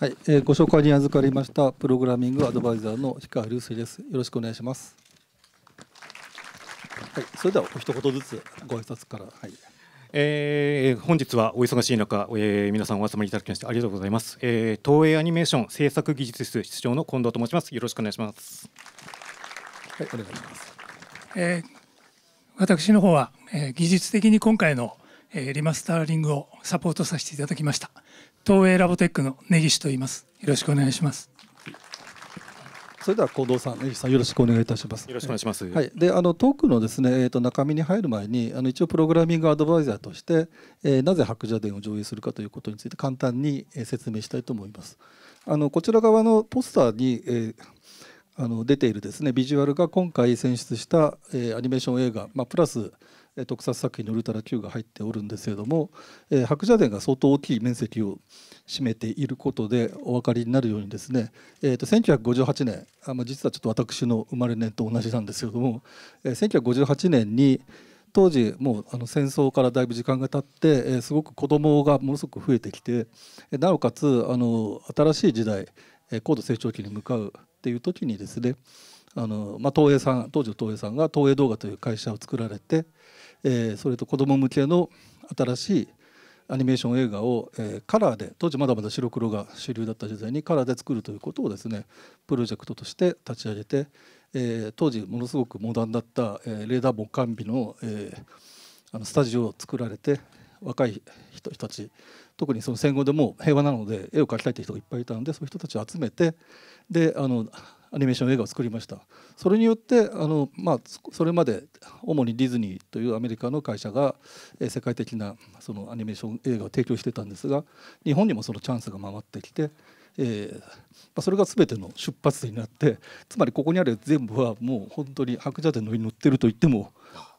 はい、えー、ご紹介に預かりましたプログラミングアドバイザーの氷川流水です。よろしくお願いします。はい、それではお一言ずつご挨拶から。はい。えー、本日はお忙しい中、えー、皆さんお集まりいただきましてありがとうございます、えー、東映アニメーション制作技術室室長の近藤と申しますよろしくお願いしますはいお願いします、えー、私の方は、えー、技術的に今回の、えー、リマスターリングをサポートさせていただきました東映ラボテックの根岸と言いますよろしくお願いしますそれでは近藤さん、根岸さんよろしくお願いいたします。よろしくお願いします。はい、で、あのトークのですね、えっ、ー、と中身に入る前に、あの一応プログラミングアドバイザーとして、えー、なぜ白蛇伝を上映するかということについて簡単に、えー、説明したいと思います。あのこちら側のポスターに、えー、あの出ているですねビジュアルが今回選出した、えー、アニメーション映画、まあ、プラス特撮作品の「ウルトラ Q」が入っておるんですけれども、えー、白蛇伝が相当大きい面積を占めていることでお分かりになるようにですね、えー、と1958年あ、まあ、実はちょっと私の生まれ年と同じなんですけれども、えー、1958年に当時もうあの戦争からだいぶ時間が経って、えー、すごく子どもがものすごく増えてきてなおかつあの新しい時代、えー、高度成長期に向かうっていう時にですねあの、まあ、東映さん当時の東映さんが東映動画という会社を作られて、えそれと子ども向けの新しいアニメーション映画を、えカラーで当時まだまだ白黒が主流だった時代にカラーで作るということをですねプロジェクトとして立ち上げて、え当時ものすごくモダンだった、えレーダーも完備の,、えあのスタジオを作られて若い人たち特にその戦後でも平和なので絵を描きたいという人がいっぱいいたのでそういう人たちを集めてであのアニメーション映画を作りましたそれによってあの、まあ、それまで主にディズニーというアメリカの会社が世界的なそのアニメーション映画を提供してたんですが日本にもそのチャンスが回ってきて、えーまあ、それが全ての出発点になってつまりここにある全部はもう本当に白蛇伝の上に乗ってると言っても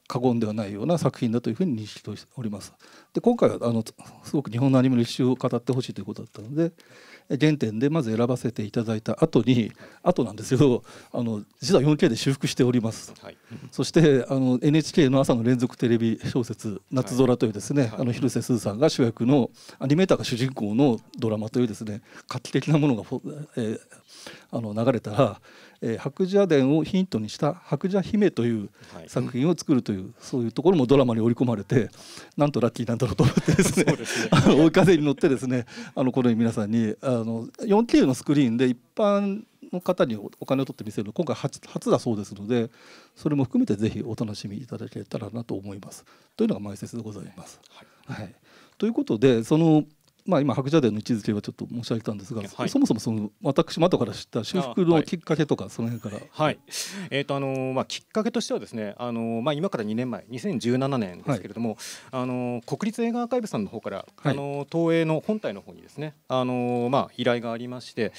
過言ではないような作品だというふうに認識しております。で今回はあのすごく日本のアニメの一周を語ってほしいということだったので原点でまず選ばせていただいた後に後なんですけどあの実は 4K で修復しております、はい、そしてあの NHK の朝の連続テレビ小説「夏空」というですね、はいはい、あの広瀬すずさんが主役のアニメーターが主人公のドラマというですね画期的なものが、えー、あの流れたらえー、白蛇伝をヒントにした「白蛇姫」という作品を作るという、はい、そういうところもドラマに織り込まれてなんとラッキーなんだろうと思ってですねね、追い風に乗ってですねあのこの皆さんにあの 4K のスクリーンで一般の方にお金を取って見せるの今回初初だそうですのでそれも含めてぜひお楽しみいただけたらなと思います。というのが前説でございます。はい、はい、ということでそのまあ、今白蛇伝の位置づけはちょっと申し上げたんですが、はい、そもそもその私も後から知った修復のきっかけとかその辺から、はい、えーとあのまあ、きっかけとしてはですね、あのまあ、今から2年前2017年ですけれども、あの国立映画アーカイブさんの方から、あの東映の本体の方にですね、あのまあ、依頼がありまして。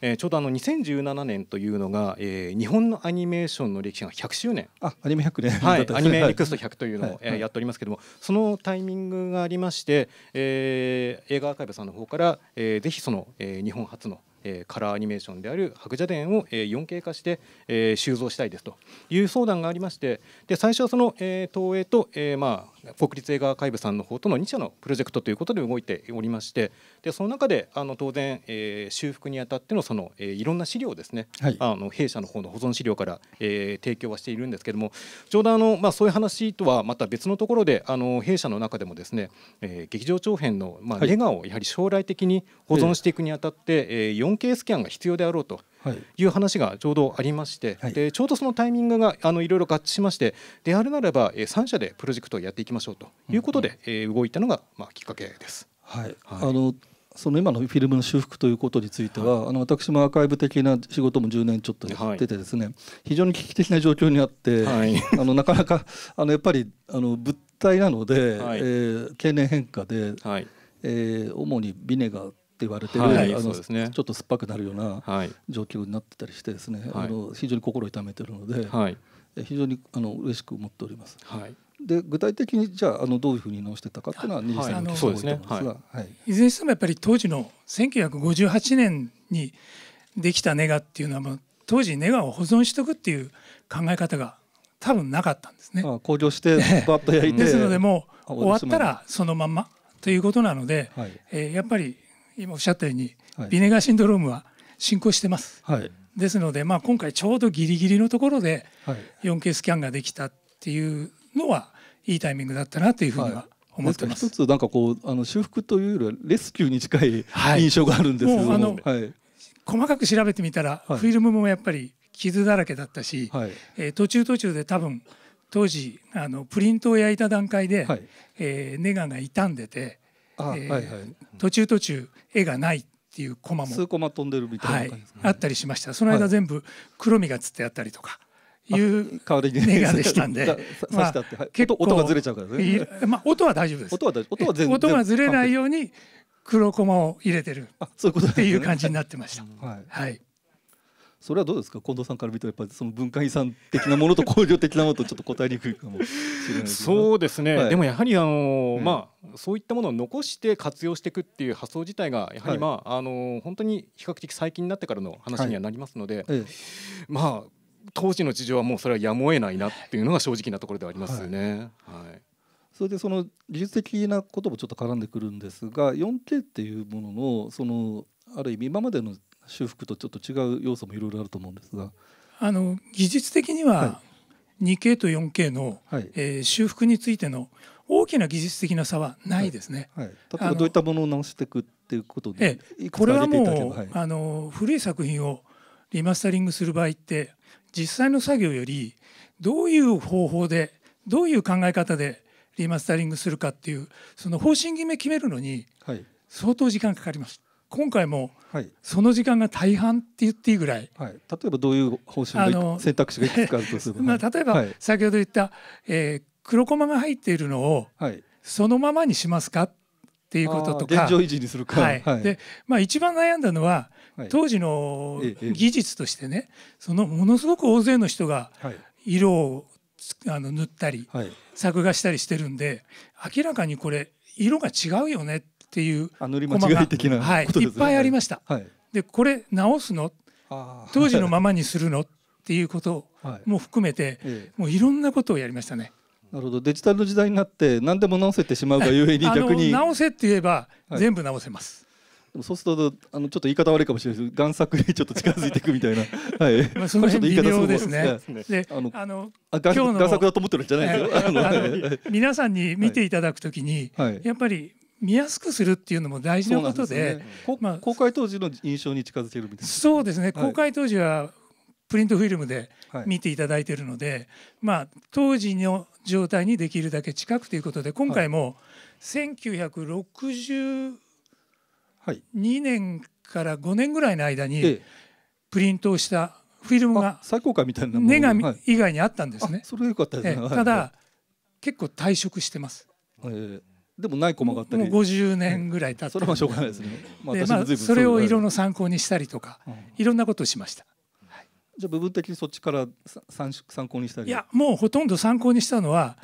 えー、ちょうどあの2017年というのが、えー、日本のアニメーションの歴史が100周年あアニメ100年、はい、アニメリクスト100というのを、はえやっておりますけれども、そのタイミングがありまして、えー、映画アーカイブさんの方から、えー、ぜひその、えー、日本初のえカラーアニメーションである白蛇伝を、え 4K 化して、え収蔵したいですという相談がありましてで最初はその、え東映と、えまあ国立映画アーカイブさんの方との2社のプロジェクトということで動いておりましてでその中であの当然、えー、修復にあたってのその、えー、いろんな資料をですね、はい、あの弊社の方の保存資料から、えー、提供はしているんですけどもちょうどあの、まあ、そういう話とはまた別のところであの弊社の中でもですね、えー、劇場長編の、まあ、レガをやはり将来的に保存していくにあたって、はい、えー、4K スキャンが必要であろうと。いう話がちょうどありまして、はい、でちょうどそのタイミングがあのいろいろ合致しましてであるならば、えー、3社でプロジェクトをやっていきましょうということで、うんうん、えー、動いたのが、まあ、きっかけです。はい、はい、あのその今のフィルムの修復ということについては、はい、あの私もアーカイブ的な仕事も10年ちょっとやっててですね、はい、非常に危機的な状況にあって、はい、あのなかなかあのやっぱりあの物体なので、はい、えー、経年変化で、はい、えー、主にビネガー言われてる、はい、あの、ね、ちょっと酸っぱくなるような状況になってたりしてですね、はい、あの非常に心痛めてるので、はい、非常にあの嬉しく思っております。はいで具体的にじゃあのどういうふうに直してたかっていうのは西さのそうですね、はいい、ずれにしてもやっぱり当時の1958年にできたネガっていうのはもう当時ネガを保存しとくっていう考え方が多分なかったんですね。あしてバッと焼いてですのでもう終わったらそのまんまということなので、はい、えー、やっぱり今おっしゃったように、はい、ビネガーシンドロームは進行してます。はい、ですので、まあ、今回ちょうどギリギリのところで 4K スキャンができたっていうのはいいタイミングだったなというふうには思ってます。一つなんかこうあの修復というよりはレスキューに近い印象があるんですけども、はい、細かく調べてみたら、フィルムもやっぱり傷だらけだったし、はい、えー、途中途中で多分当時あのプリントを焼いた段階で、はい、えー、ネガが傷んでて途中途中絵がないっていうコマも数コマ飛んでるみたいな、ねはい、あったりしましたその間全部黒みがつってあったりとか。いう代わでしたんで、まあ、音がずれちゃうからね。まあ音は大丈夫です。音は音は全音がずれないように黒コマを入れてるっていう感じになってました。はい。それはどうですか近藤さんから見るとやっぱりその文化遺産的なものと工業的なものとちょっと答えにくいかもしれないそうですね、はい、でもやはりあの、うん、まあそういったものを残して活用していくっていう発想自体がやはりまあ、はい、あの本当に比較的最近になってからの話にはなりますので、はいええ、まあ当時の事情はもうそれはやむを得ないなっていうのが正直なところではありますね。はいそれでその技術的なこともちょっと絡んでくるんですが 4K っていうもののそのある意味今までの修復とちょっと違う要素もいろいろあると思うんですがあの技術的には 2K と 4K の、はい、えー、修復についての大きな技術的な差はないですね。はいはい、例えばどういったものを直していくっていうことで、えこれはもう、はい、あの古い作品をリマスタリングする場合って実際の作業よりどういう方法でどういう考え方でリマスタリングするかっていうその方針決め決めるのに相当時間かかります。今回もその時間が大半って言っていいぐらい、はい、例えばどういう方針で選択肢がいくつかあるとすれば、まあ、例えば先ほど言った、えー、黒駒が入っているのをそのままにしますかっていうこととか現状維持にするか、はいでまあ、一番悩んだのは当時の技術としてね、そのものすごく大勢の人が色をあの塗ったり、作画したりしてるんで明らかにこれ色が違うよねってっていう塗り間違い的な、はい、いっぱいありました。はい、でこれ直すの当時のままにするのっていうことも含めて、はい、もういろんなことをやりましたね。なるほどデジタルの時代になって何でも直せてしまうがゆえに逆に直せって言えば全部直せます。でもそうするとあのちょっと言い方悪いかもしれないです贋作にちょっと近づいていくみたいな、はい、まあその辺微妙ですね。で、あのあの今日の贋作だと思ってるんじゃないですよ。皆さんに見ていただくときに、やっぱり見やすくするっていうのも大事なことで、ね、まあ、公開当時の印象に近づけるみたいなそうですね、公開当時はプリントフィルムで見ていただいているので、はい、まあ、当時の状態にできるだけ近くということで今回も1962年から5年ぐらいの間にプリントをしたフィルムが最高回みたいなネガ以外にあったんですね。それよかったただ、結構退職してます。えーでもない駒があったりもう50年ぐらい経って、それはしょうがないですね、まあ、まあそれを色の参考にしたりとか、いろんなことをしました、はい、じゃあ部分的にそっちから参参考にしたりいやもうほとんど参考にしたのは、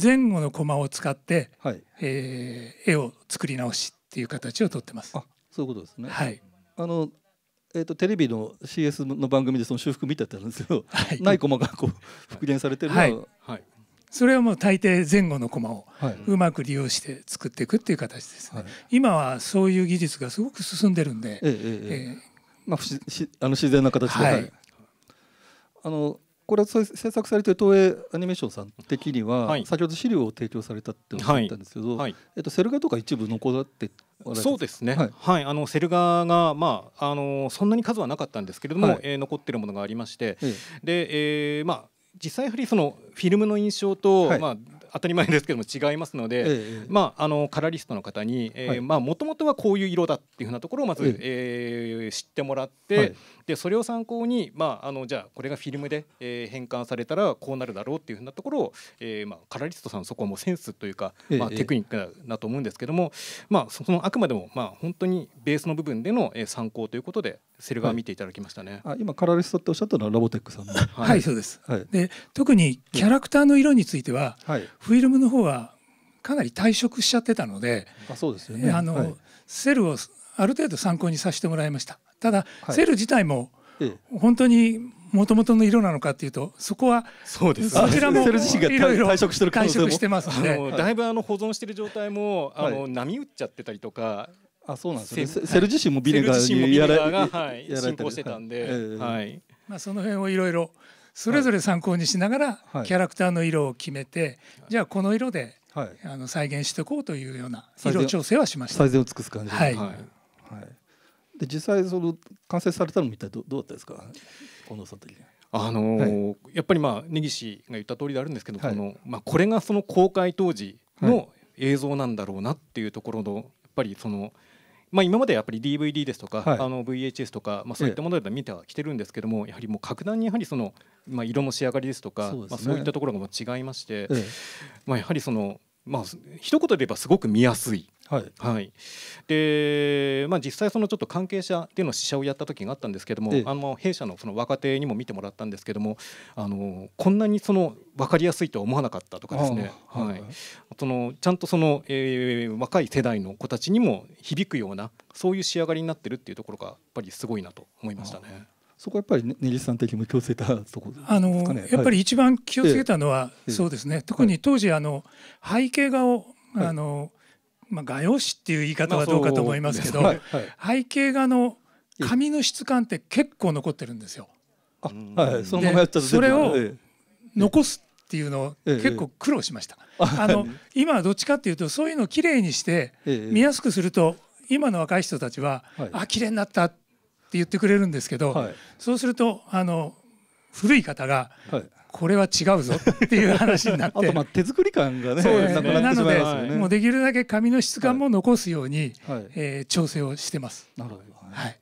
前後の駒を使って、はいえー、絵を作り直しっていう形をとってますあそういうことですねはいあのえーと、とテレビの CS の番組でその修復見てたんですけど、はい、ない駒がこう復元されてるのは、はい、はい、それはもう大抵前後の駒をうまく利用して作っていくっていう形ですね、はい、今はそういう技術がすごく進んでるんで、ええまあ、あの自然な形で、はい、あのこれは制作されてる東映アニメーションさん的には、はい、先ほど資料を提供されたっておっしゃったんですけど、はい、えっと、セル画とか一部残ってそうですね、はい、はい、あのセル画が、まあ、あのそんなに数はなかったんですけれども、はい、えー、残ってるものがありまして、ええ、で、えーまあ、実際やはりそのフィルムの印象と、はい、まあ当たり前ですけども違いますので、ええ、まあ、あのカラリストの方にもともとはこういう色だっていうふうなところをまず、えええー、知ってもらって、はい、でそれを参考に、まあ、あのじゃあこれがフィルムで、えー、変換されたらこうなるだろうっていうふうなところを、えーまあ、カラリストさんそこはもうセンスというか、まあ、テクニックだと思うんですけども、まあ、そのあくまでも、まあ、本当にベースの部分でのえ参考ということでセルー見ていただきましたね、はい、あ今カラリストっておっしゃったのはロボテックさんの、はい、はい、そうです、はい、で特にキャラクターの色については、はいフィルムの方はかなり退職しちゃってたのであそうですよね、あの、セルをある程度参考にさせてもらいましたただ、はい、セル自体も本当にもともとの色なのかっていうとそこはそうですちらもいろいろ退色してる退色してますのでだいぶあの保存してる状態もあの、波打っちゃってたりとかあそうなんですね、セル自身もビネガーにやられてたんで、はいまあ、その辺をいろいろそれぞれ参考にしながら、キャラクターの色を決めて、じゃあこの色で、あの再現していこうというような色調整はしました最善を尽くす感じはい、はいで実際その完成されたのも一体どどうだったですか近藤さん的にあのーはい、やっぱりまあ根岸が言った通りであるんですけど、はい、このまあ、これがその公開当時の映像なんだろうなっていうところのやっぱりそのまあ、今までやっぱり DVD ですとか、はい、あの VHS とか、まあ、そういったものでは見てはきてるんですけども、ええ、やはりもう格段にやはりその、まあ、色の仕上がりですとかそう、ね、まあ、そういったところがも違いまして、え、まあ、やはりその、まあ一言で言えばすごく見やすい。はい、はい、で、まあ、実際そのちょっと関係者での試写をやった時があったんですけども、ええ、あの弊社のその若手にも見てもらったんですけどもあのこんなにその分かりやすいとは思わなかったとかですね、はい、はい、そのちゃんとその、えー、若い世代の子たちにも響くようなそういう仕上がりになってるっていうところがやっぱりすごいなと思いましたね。そこはやっぱり根岸さん的にも気をつけたところ、ね、あのやっぱり一番気をつけたのは、そうですね、特に当時あの背景画を、あのまあ、画用紙っていう言い方はどうかと思いますけど、まあねはいはい、背景画の紙の質感って結構残ってるんですよ。あはい、そのままやそれを残すっていうのを結構苦労しました。あの今はどっちかっていうとそういうのをきれいにして見やすくすると今の若い人たちは、はい、あ綺麗になったって言ってくれるんですけど、はい、そうするとあの古い方が、これは違うぞっていう話になってあとまあ手作り感がねそうですねなので、はい、もうできるだけ紙の質感も残すように、はい、えー、調整をしてます。なるほど、はい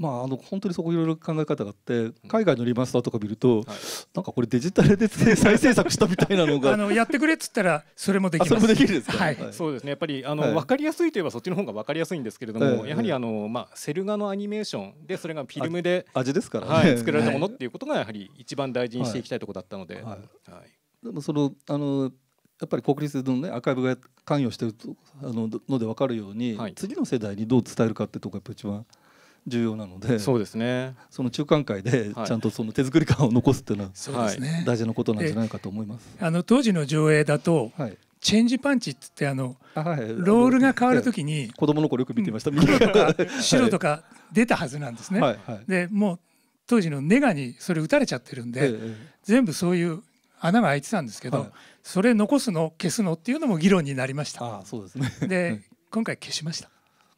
まあ、あの本当にそこいろいろ考え方があって海外のリマスターとか見ると、なんかこれデジタルで再制作したみたいなのが あのやってくれっつったらそれもできますそれもできるですか、はい、はい、そうですねやっぱりあの、はい、分かりやすいといえばそっちの方が分かりやすいんですけれども、はい、やはりあの、まあ、セル画のアニメーションでそれがフィルムで味ですから、ね、はい、作られたものっていうことがやはり一番大事にしていきたいところだったので。はいでもそのあのやっぱり国立の、ね、アーカイブが関与してるとあのので分かるように、次の世代にどう伝えるかってとこがやっぱ一番。重要なのでそうですねその中間会でちゃんとその手作り感を残すっていうのは、はい、大事なことなんじゃないかと思います。あの当時の上映だと、はいチェンジパンチってってあのロールが変わるときに子供の頃よく見てました黒とか白とか出たはずなんですね。ははいい、でもう当時のネガにそれ打たれちゃってるんでええ、全部そういう穴が開いてたんですけどそれ残すの消すのっていうのも議論になりました。あそうですね。で今回消しました。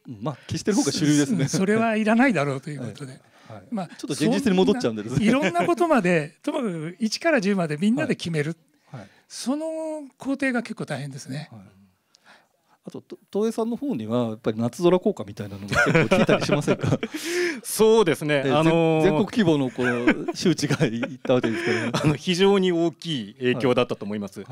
まあ消してる方が主流ですね それはいらないだろうということで、はいまあ、ちょっと現実に戻っちゃうんで、す。いろんなことまでともかく一から十までみんなで決める、はい、その工程が結構大変ですね。はい。あと東映さんの方にはやっぱり夏空効果みたいなのも結構聞いたりしませんか そうですね、あの全国規模のこの周知がいったわけですけど、あの非常に大きい影響だったと思います。はい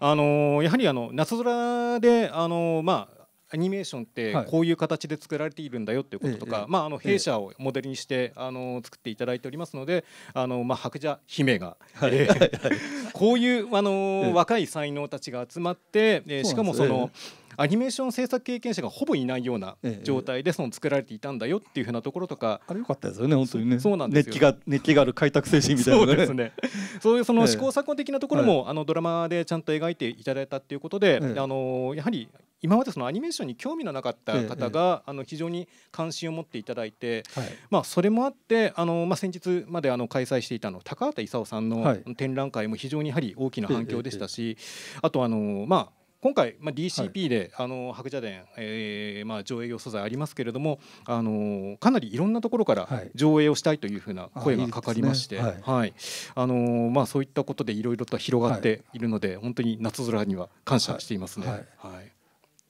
あのやはりあの夏空であのまあアニメーションってこういう形で作られているんだよっていうこととか、はい、まあ、あの弊社をモデルにして、あの作っていただいておりますのであの、まあ、白蛇姫が、はい、こういう、あの若い才能たちが集まって、えしかもその。アニメーション制作経験者がほぼいないような状態でその作られていたんだよっていうふうなところとか、あれよかったですよね本当にねそうなんです熱気が熱気がある開拓精神みたいな、そうですね そういうその試行錯誤的なところも、あのドラマでちゃんと描いていただいたっていうことで、あのやはり今までそのアニメーションに興味のなかった方が、あの非常に関心を持っていただいて、まあ、それもあってあの、まあ、先日まであの開催していたの高畑勲さんの展覧会も非常にやはり大きな反響でしたし、あとあの、まあ、今回、まあ、DCP で、はい、あの白蛇伝、えーまあ、上映用素材ありますけれどもあのかなりいろんなところから上映をしたいというふうな声がかかりましてそういったことでいろいろと広がっているので、はい、本当に夏空には感謝していますね。はい、はい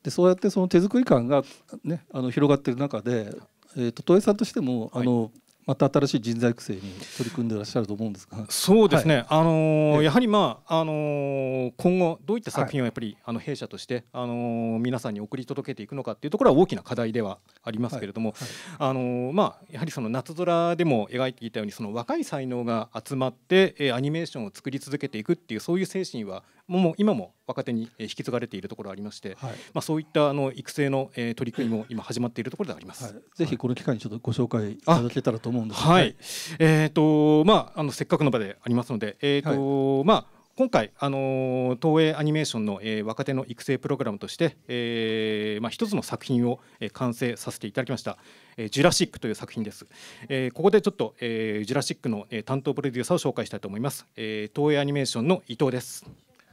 でそうやってその手作り感が、ね、あの広がってる中で、えーと、と東さんとしてもあの、はいまた新しい人材育成に取り組んでいらっしゃると思うんですがそうですね、はい、あのー、やはり、まああのー、今後どういった作品をやっぱり、はい、あの弊社として、あのー、皆さんに送り届けていくのかっていうところは大きな課題ではありますけれども、はい、あのまあ、やはりその夏空でも描いていたようにその若い才能が集まって、えアニメーションを作り続けていくっていうそういう精神はもう今も若手に引き継がれているところありまして、はい、まあ、そういったあの育成の取り組みも今始まっているところであります、はい、ぜひこの機会にちょっとご紹介いただけたらと思うんですはい、えーとまあ、あのせっかくの場でありますので、えーとまあ、今回、あの東映アニメーションの、えー、若手の育成プログラムとして、えーまあ、一つの作品を、えー、完成させていただきました、えー、ジュラシックという作品です、えー、ここでちょっと、えー、ジュラシックの、えー、担当プロデューサーを紹介したいと思います、えー、東映アニメーションの伊藤です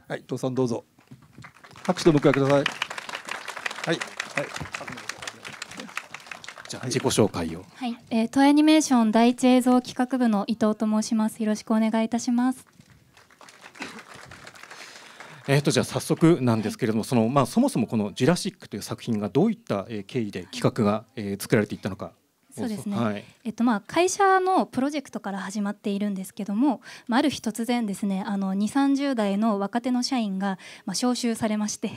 はい、伊藤さんどうぞ。拍手でお迎えください。はい。はい。じゃあ、自己紹介を。はい、えー、トアニメーション第一映像企画部の伊藤と申します。よろしくお願いいたします。えー、とじゃあ早速なんですけれども、そのまあそもそもこの「ジュラシック」という作品がどういった経緯で企画が、えー、作られていったのかそうですね、はい、えっとまあ、会社のプロジェクトから始まっているんですけども、まあ、ある日突然ですねあの2 3 0代の若手の社員が、まあ、招集されまして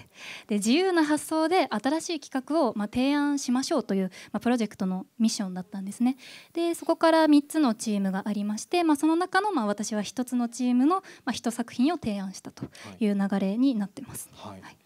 で自由な発想で新しい企画を、まあ、提案しましょうという、まあ、プロジェクトのミッションだったんですねでそこから3つのチームがありまして、まあ、その中の、まあ、私は1つのチームの、まあ、1作品を提案したという流れになってます。はい、はい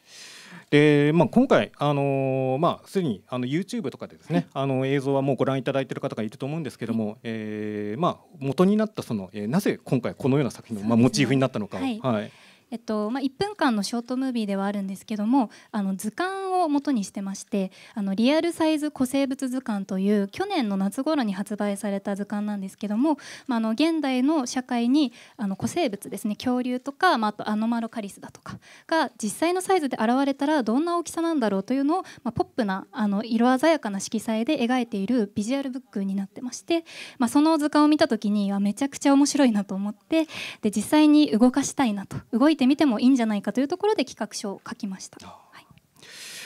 で、まあ、今回、あのまあ、すでにあの YouTube とかでですね、あの映像はもうご覧いただいている方がいると思うんですけども、えーまあ、元になったその、えー、なぜ今回このような作品の、まあ、モチーフになったのか。はい、はいえっとまあ、1分間のショートムービーではあるんですけどもあの図鑑を元にしてましてあのリアルサイズ古生物図鑑という去年の夏頃に発売された図鑑なんですけども、まあ、の現代の社会にあの古生物ですね恐竜とか、まあ、あとアノマロカリスだとかが実際のサイズで現れたらどんな大きさなんだろうというのを、まあ、ポップなあの色鮮やかな色彩で描いているビジュアルブックになってまして、まあ、その図鑑を見た時にはめちゃくちゃ面白いなと思ってで実際に動かしたいなと動いてみてもいいんじゃないかというところで企画書を書きました。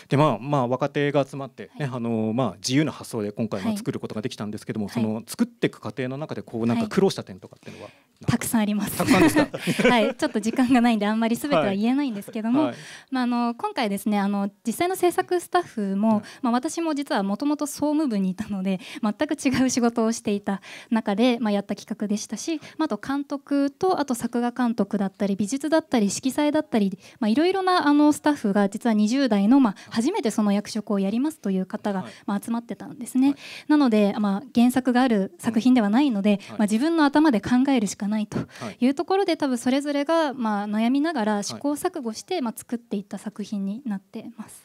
でまあまあ若手が集まってね、あのまあ、自由な発想で今回まあ作ることができたんですけども、その作っていく過程の中でこうなんか苦労した点とかっていうのはたくさんあります。はい、ちょっと時間がないんであんまり全ては言えないんですけども、まあの今回ですね、あの実際の制作スタッフも、まあ私も実はもともと総務部にいたので全く違う仕事をしていた中でまあやった企画でしたし、まあ、あと監督とあと作画監督だったり美術だったり色彩だったり、まいろいろなあのスタッフが実は20代のまあ初めてその役職をやりますという方がまあ集まってたんですね。はい、なのでまあ原作がある作品ではないので、ま自分の頭で考えるしかかないというところで多分それぞれがまあ悩みながら試行錯誤してまあ作っていった作品になってます。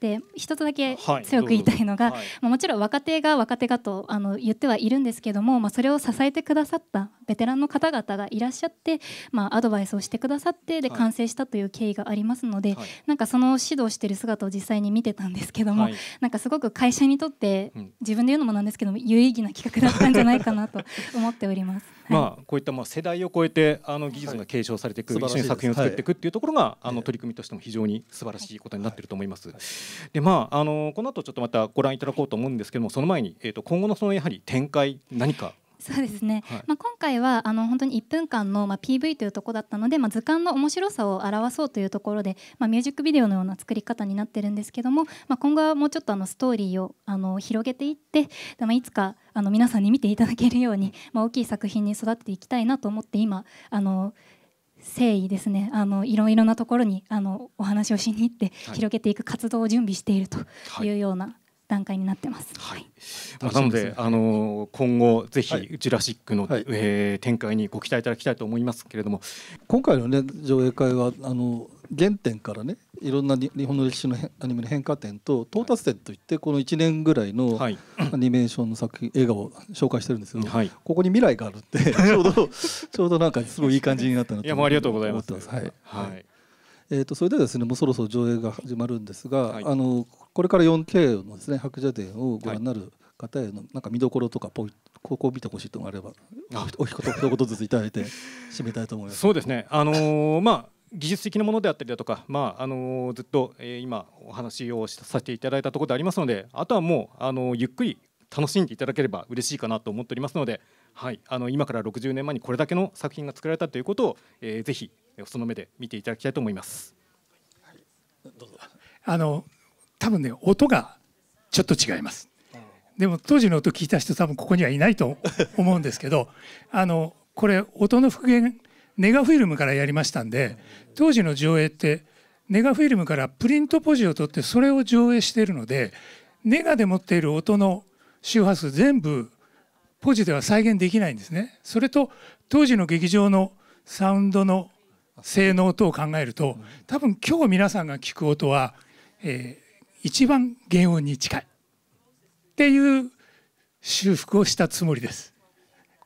で一つだけ強く言いたいのが、まもちろん若手が若手がとあの言ってはいるんですけども、まあ、それを支えてくださったベテランの方々がいらっしゃって、まあ、アドバイスをしてくださってで完成したという経緯がありますので、なんかその指導してる姿を実際に見てたんですけども、なんかすごく会社にとって自分で言うのもなんですけども有意義な企画だったんじゃないかなと思っております。まあ、こういったまあ世代を超えてあの技術が継承されていく、はい、一緒に作品を作っていくっていうところが、あの取り組みとしても非常に素晴らしいことになっていると思います。でまああのこの後ちょっとまたご覧いただこうと思うんですけどもその前に、えー、と今後のそのやはり展開何かそうですね、はい、まあ、今回はあの本当に1分間の、まあ、PV というところだったので、まあ、図鑑の面白さを表そうというところで、まあ、ミュージックビデオのような作り方になってるんですけども、まあ、今後はもうちょっとあのストーリーをあの広げていって、でもいつかあの皆さんに見ていただけるように、まあ、大きい作品に育っていきたいなと思って今あの誠意ですねあのいろいろなところにあのお話をしに行って広げていく活動を準備しているというような段階になってます。はい。なので、あの今後ぜひジュラシックの、はい、えー、展開にご期待いただきたいと思いますけれども、今回のね上映会はあの原点からねいろんな日本の歴史のアニメの変化点と到達点といってこの1年ぐらいのアニメーションの作品、映画を紹介してるんですけど、はい、ここに未来があるって ちょうどちょうどなんかすごいいい感じになったなと思ってます。いやもうありがとうございます。はい。はいえー、とそれでですねもうそろそろ上映が始まるんですが、はい、あのこれから 4K のですね白蛇伝をご覧になる方へのなんか見どころとかポイここを見てほしいといがあればお一言ずついただいて 締めたいと思います。そうですねあのー、まあ技術的なものであったりだとか、まああのずっと、えー、今お話をさせていただいたところでありますのであとはもう、あのゆっくり楽しんでいただければ嬉しいかなと思っておりますので、はい、あの今から60年前にこれだけの作品が作られたということを、えー、ぜひその目で見ていただきたいと思います。どうぞあの多分ね音がちょっと違います。でも当時の音聞いた人多分ここにはいないと思うんですけど あのこれ音の復元ネガフィルムからやりましたんで当時の上映ってネガフィルムからプリントポジを取ってそれを上映しているのでネガで持っている音の周波数全部ポジでは再現できないんですねそれと当時の劇場のサウンドの性能等を考えると多分今日皆さんが聞く音は、えー、一番原音に近いっていう修復をしたつもりです。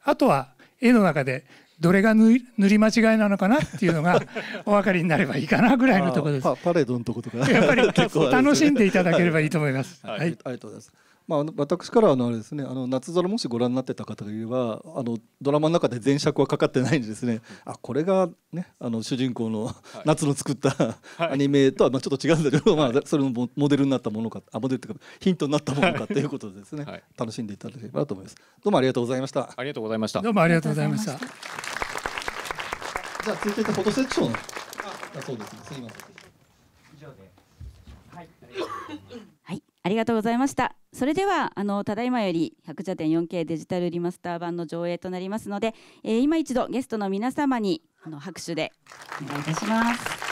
あとは絵の中でどれが塗り間違いなのかなっていうのが お分かりになればいいかなぐらいのところです。パレードのとことかやっぱり結構楽しんでいただければいいと思います。はい、はい、ありがとうございます。まあ、私からはあれですねあの夏空もしご覧になってた方がいればあのドラマの中で前尺はかかってないんですね、うん、あこれが、ね、あの主人公の、はい、夏の作った、アニメとはまあちょっと違うんだけど、はい、まあ、それもモデルになったものかあモデルというかヒントになったものかということでですね、はい、楽しんでいただければと思いますどうもありがとうございましたありがとうございましたどうもありがとうございましたじゃあ続いてフォトセクションああ、そうですねすみません以上ではいありがとうございました。それではあのただいまより百茶店 4K デジタルリマスター版の上映となりますので、えー、今一度ゲストの皆様にあの拍手でお願いいたします。